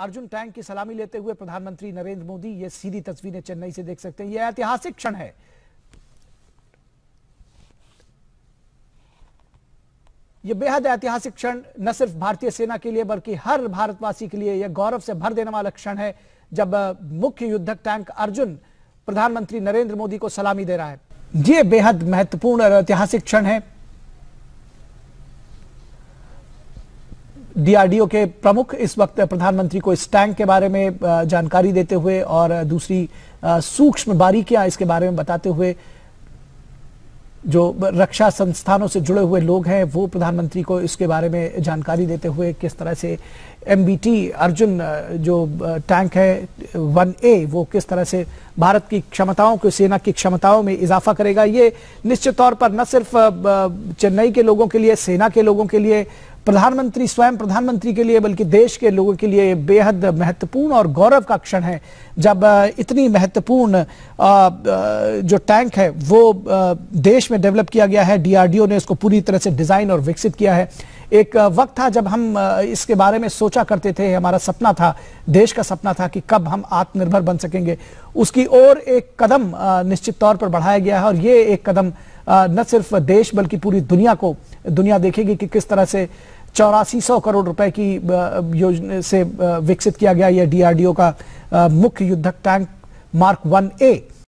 Arjun tank की सलामी लेते हुए प्रधानमंत्री नरेंद्र मोदी ये सीधी तस्वीरें चेन्नई से देख सकते हैं यह ऐतिहासिक क्षण है यह बेहद ऐतिहासिक क्षण न सिर्फ भारतीय सेना के लिए बल्कि हर भारतवासी के लिए यह गौरव से भर देने वाला क्षण है जब मुख्य युद्धक टैंक अर्जुन प्रधानमंत्री नरेंद्र मोदी को सलामी दे रहा है ये बेहद महत्वपूर्ण और ऐतिहासिक क्षण है डीआरडीओ के प्रमुख इस वक्त प्रधानमंत्री को इस टैंक के बारे में जानकारी देते हुए और दूसरी सूक्ष्म बारीकियां इसके बारे में बताते हुए जो रक्षा संस्थानों से जुड़े हुए लोग हैं वो प्रधानमंत्री को इसके बारे में जानकारी देते हुए किस तरह से एम अर्जुन जो टैंक है वन ए वो किस तरह से भारत की क्षमताओं को सेना की क्षमताओं में इजाफा करेगा ये निश्चित तौर पर न सिर्फ चेन्नई के लोगों के लिए सेना के लोगों के लिए प्रधानमंत्री स्वयं प्रधानमंत्री के लिए बल्कि देश के लोगों के लिए बेहद महत्वपूर्ण और गौरव का क्षण है जब इतनी महत्वपूर्ण जो टैंक है वो देश में डेवलप किया गया है डीआरडीओ ने इसको पूरी तरह से डिजाइन और विकसित किया है एक वक्त था जब हम इसके बारे में सोचा करते थे हमारा सपना था देश का सपना था कि कब हम आत्मनिर्भर बन सकेंगे उसकी ओर एक कदम निश्चित तौर पर बढ़ाया गया है और ये एक कदम न सिर्फ देश बल्कि पूरी दुनिया को दुनिया देखेगी कि किस तरह से चौरासी सौ करोड़ रुपए की योजना से विकसित किया गया यह डीआरडीओ का मुख्य युद्धक टैंक मार्क वन ए